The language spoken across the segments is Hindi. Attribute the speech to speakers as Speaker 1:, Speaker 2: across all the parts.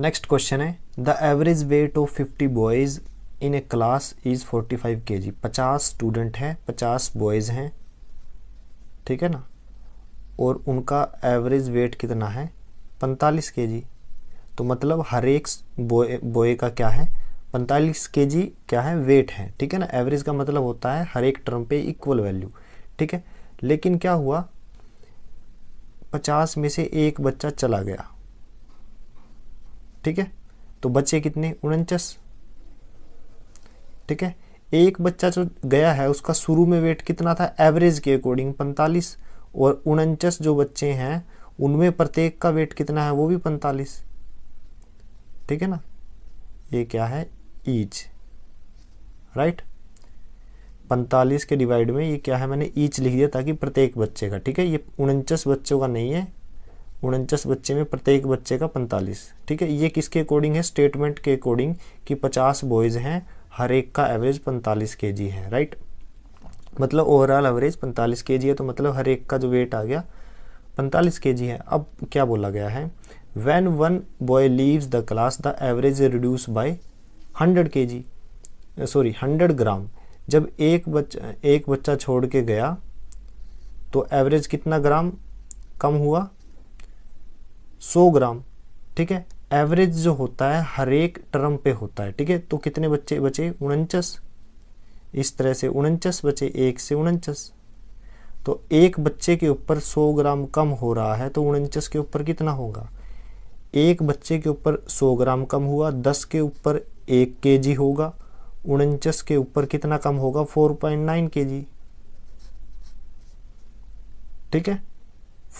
Speaker 1: नेक्स्ट क्वेश्चन है the average weight of fifty boys in a class is forty five K G पचास स्टूडेंट हैं पचास बॉयज़ हैं ठीक है ना और उनका एवरेज वेट कितना है पैंतालीस के जी तो मतलब हर एक बॉय बॉय का क्या है पैंतालीस के जी क्या है वेट है ठीक है ना एवरेज का मतलब होता है हर एक टर्म पे इक्वल वैल्यू ठीक है लेकिन क्या हुआ पचास में से एक बच्चा चला गया ठीक है तो बच्चे कितने उनचास ठीक है एक बच्चा जो गया है उसका शुरू में वेट कितना था एवरेज के अकॉर्डिंग पैंतालीस और उनचास जो बच्चे हैं उनमें प्रत्येक का वेट कितना है वो भी पैंतालीस ठीक है ना ये क्या है ईच राइट पैंतालीस के डिवाइड में ये क्या है मैंने ईच लिख दिया ताकि प्रत्येक बच्चे का ठीक है ये उनचास बच्चों का नहीं है उनचास बच्चे में प्रत्येक बच्चे का पैंतालीस ठीक है ये किसके अकॉर्डिंग है स्टेटमेंट के अकॉर्डिंग कि पचास बॉयज़ हैं हर एक का एवरेज पैंतालीस के जी है राइट मतलब ओवरऑल एवरेज पैंतालीस के जी है तो मतलब हर एक का जो वेट आ गया पैंतालीस के जी है अब क्या बोला गया है when one boy leaves the class the average reduce by hundred K G sorry hundred gram जब एक बच्चा एक बच्चा छोड़ के गया तो एवरेज कितना ग्राम कम हुआ सौ ग्राम ठीक है एवरेज जो होता है हर एक टर्म पे होता है ठीक है तो कितने बच्चे बचे उनचास इस तरह से उनचास बचे एक से उनचास तो एक बच्चे के ऊपर 100 ग्राम कम हो रहा है तो उनचास के ऊपर कितना होगा एक बच्चे के ऊपर 100 ग्राम कम हुआ 10 के ऊपर एक के जी होगा उनचास के ऊपर कितना कम होगा 4.9 के जी ठीक है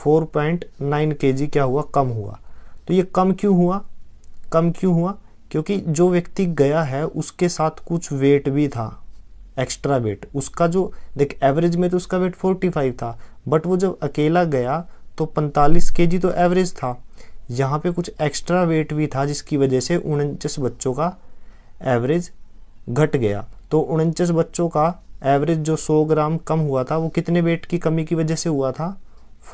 Speaker 1: फोर पॉइंट नाइन के जी क्या हुआ कम हुआ तो ये कम क्यों हुआ कम क्यों हुआ क्योंकि जो व्यक्ति गया है उसके साथ कुछ वेट भी था एक्स्ट्रा वेट उसका जो देख एवरेज में तो उसका वेट 45 था बट वो जब अकेला गया तो 45 के तो एवरेज था यहाँ पे कुछ एक्स्ट्रा वेट भी था जिसकी वजह से उनचास बच्चों का एवरेज घट गया तो उनचास बच्चों का एवरेज जो 100 ग्राम कम हुआ था वो कितने वेट की कमी की वजह से हुआ था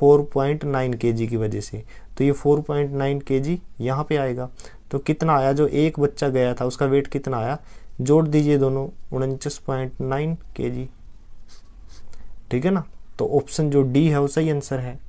Speaker 1: 4.9 केजी की वजह से तो ये 4.9 केजी यहाँ पर आएगा तो कितना आया जो एक बच्चा गया था उसका वेट कितना आया जोड़ दीजिए दोनों उनचास पॉइंट नाइन के जी ठीक है ना तो ऑप्शन जो डी है वो सही आंसर है